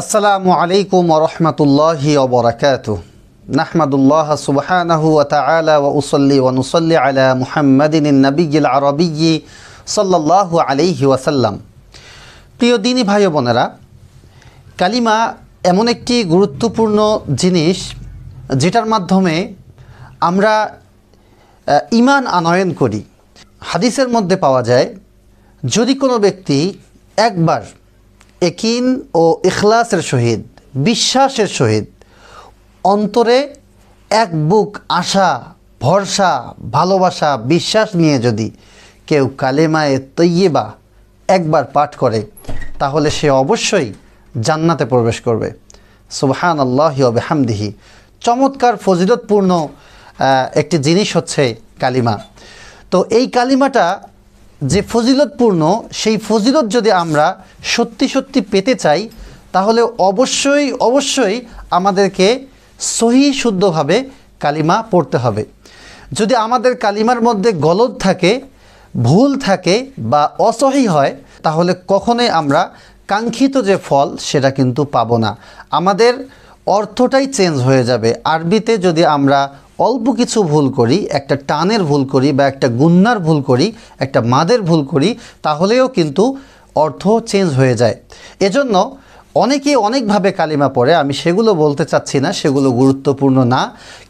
আসসালামু আলাইকুম রহমতুল্লাহি অবরাকাত নাহমাদুল্লাহ সুবহানাহু ওয়া তাআলা ওয়া উসাল্লি ওয়া নুসাল্লি আলা মুহাম্মাদিন নবিয়িল আরবিয়্যি সাল্লাল্লাহু আলাইহি ওয়াসাল্লাম প্রিয় দিনী ভাই বোনেরা কালিমা এমন একটি গুরুত্বপূর্ণ জিনিস যেটার মাধ্যমে আমরা ইমান আনয়ন করি হাদিসের মধ্যে পাওয়া যায় যদি কোনো ব্যক্তি একবার একিন ও ইখলাসের সহিত বিশ্বাসের সহিত অন্তরে এক বুক আশা ভরসা ভালোবাসা বিশ্বাস নিয়ে যদি কেউ কালেমায়ে তৈয়েবা একবার পাঠ করে তাহলে সে অবশ্যই জান্নাতে প্রবেশ করবে সুবহান আল্লাহ হামদিহি চমৎকার ফজিলতপূর্ণ একটি জিনিস হচ্ছে কালিমা তো এই কালিমাটা যে ফজিলতপূর্ণ সেই ফজিলত যদি আমরা সত্যি সত্যি পেতে চাই তাহলে অবশ্যই অবশ্যই আমাদেরকে সহি শুদ্ধভাবে কালিমা পড়তে হবে যদি আমাদের কালিমার মধ্যে গলদ থাকে ভুল থাকে বা অসহি হয় তাহলে কখনোই আমরা কাঙ্ক্ষিত যে ফল সেটা কিন্তু পাব না আমাদের অর্থটাই চেঞ্জ হয়ে যাবে আরবিতে যদি আমরা অল্প কিছু ভুল করি একটা টানের ভুল করি বা একটা গুন্নার ভুল করি একটা মাদের ভুল করি তাহলেও কিন্তু অর্থ চেঞ্জ হয়ে যায় এজন্য অনেকেই অনেকভাবে কালিমা পড়ে আমি সেগুলো বলতে চাচ্ছি না সেগুলো গুরুত্বপূর্ণ না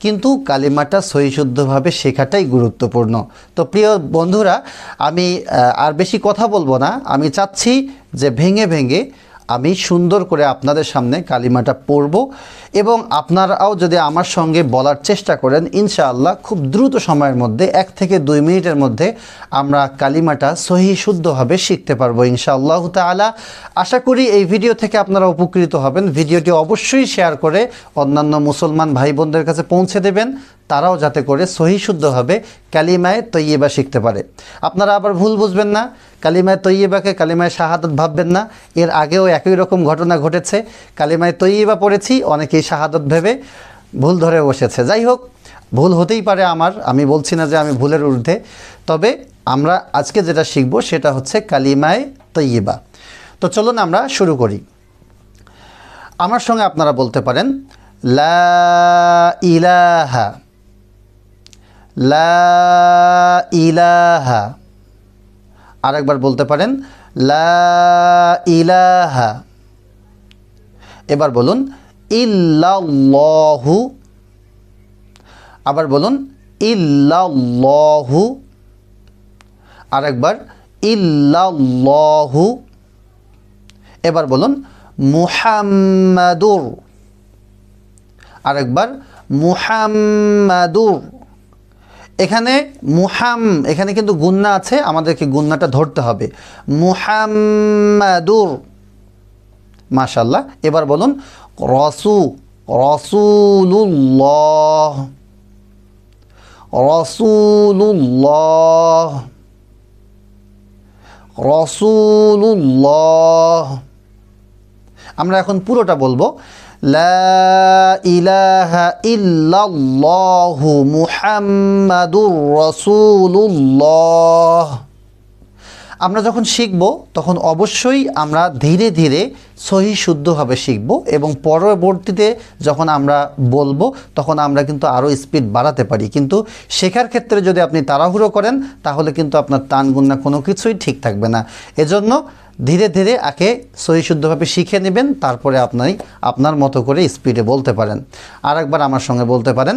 কিন্তু কালিমাটা সহিশুদ্ধভাবে শেখাটাই গুরুত্বপূর্ণ তো প্রিয় বন্ধুরা আমি আর বেশি কথা বলবো না আমি চাচ্ছি যে ভেঙে ভেঙে আমি সুন্দর করে আপনাদের সামনে কালিমাটা পড়ব এবং আপনারাও যদি আমার সঙ্গে বলার চেষ্টা করেন ইনশাআল্লাহ খুব দ্রুত সময়ের মধ্যে এক থেকে দুই মিনিটের মধ্যে আমরা কালিমাটা সহি শুদ্ধভাবে শিখতে পারবো ইনশাআল্লাহ তালা আশা করি এই ভিডিও থেকে আপনারা উপকৃত হবেন ভিডিওটি অবশ্যই শেয়ার করে অন্যান্য মুসলমান ভাই বোনদের কাছে পৌঁছে দেবেন তারাও যাতে করে সহি শুদ্ধভাবে কালিমায় তৈয়বা শিখতে পারে আপনারা আবার ভুল বুঝবেন না কালিমায় তৈয়বাকে কালিমায় শাহাদত ভাববেন না এর আগেও একই রকম ঘটনা ঘটেছে কালিমায় তৈয়বা পড়েছি অনেকেই শাহাদত ভেবে ভুল ধরে বসেছে যাই হোক ভুল হতেই পারে আমার আমি বলছি না যে আমি ভুলের ঊর্ধ্বে তবে আমরা আজকে যেটা শিখব সেটা হচ্ছে কালিমায় তৈয়বা তো চলুন আমরা শুরু করি আমার সঙ্গে আপনারা বলতে পারেন লা ইলাহা লা ইলাহা আরেকবার বলতে পারেন লা ইলাহা এবার বলুন ইল্লাল্লাহু আবার বলুন ইল্লাল্লাহু আরেকবার ইল্লাল্লাহু এবার বলুন মুহাম্মাদুর আরেকবার মুহাম্মাদুর এখানে মুহাম এখানে কিন্তু গুন্না আছে আমাদেরকে গুন্নাটা ধরতে হবে মুহাম্মাদুর মাশাল্লাহ এবার বলুন রসু রসুল্লাহ রসুল্লাহ রসুল্লাহ আমরা এখন পুরোটা বলবো আমরা যখন শিখব তখন অবশ্যই আমরা ধীরে ধীরে সহি শুদ্ধভাবে শিখব এবং পরবর্তীতে যখন আমরা বলবো তখন আমরা কিন্তু আরও স্পিড বাড়াতে পারি কিন্তু শেখার ক্ষেত্রে যদি আপনি তাড়াহুড়ো করেন তাহলে কিন্তু আপনার তানগুন্না কোনো কিছুই ঠিক থাকবে না এজন্য ধীরে ধীরে আগে সহি শুদ্ধভাবে শিখে নেবেন তারপরে আপনি আপনার মতো করে স্পিডে বলতে পারেন আর একবার আমার সঙ্গে বলতে পারেন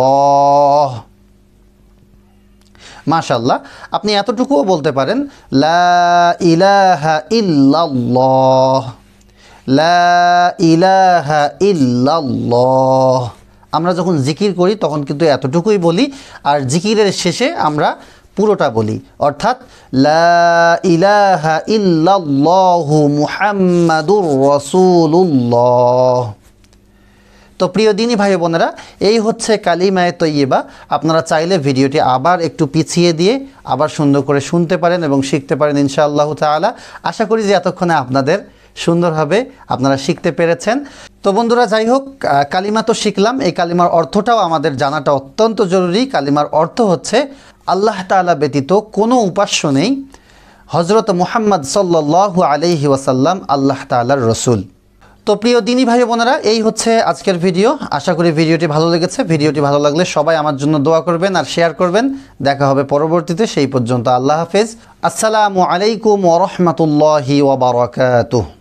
লা মাশাল্লাহ আপনি এতটুকুও বলতে পারেন লা ইলাহা ইল্লাল্লাহ লা আমরা যখন জিকির করি তখন কিন্তু এতটুকুই বলি আর জিকিরের শেষে আমরা পুরোটা বলি অর্থাৎ তো প্রিয় দিনই ভাই বোনেরা এই হচ্ছে কালিমায় তৈবা আপনারা চাইলে ভিডিওটি আবার একটু পিছিয়ে দিয়ে আবার সুন্দর করে শুনতে পারেন এবং শিখতে পারেন ইনশাআল্লাহ তালা আশা করি যে এতক্ষণে আপনাদের সুন্দরভাবে আপনারা শিখতে পেরেছেন তো বন্ধুরা যাই হোক কালিমা তো শিখলাম এই কালিমার অর্থটাও আমাদের জানাটা অত্যন্ত জরুরি কালিমার অর্থ হচ্ছে আল্লাহ তালা ব্যতীত কোনো উপাস্য নেই হজরত মোহাম্মদ সাল্লু আলহি ওয়াসাল্লাম আল্লাহ তালার রসুল তো প্রিয় দিনী ভাই বোনেরা এই হচ্ছে আজকের ভিডিও আশা করি ভিডিওটি ভালো লেগেছে ভিডিওটি ভালো লাগলে সবাই আমার জন্য দোয়া করবেন আর শেয়ার করবেন দেখা হবে পরবর্তীতে সেই পর্যন্ত আল্লাহ হাফেজ আসসালামু আলাইকুম ওরহমতুল্লাহি ওবরাকাতুহ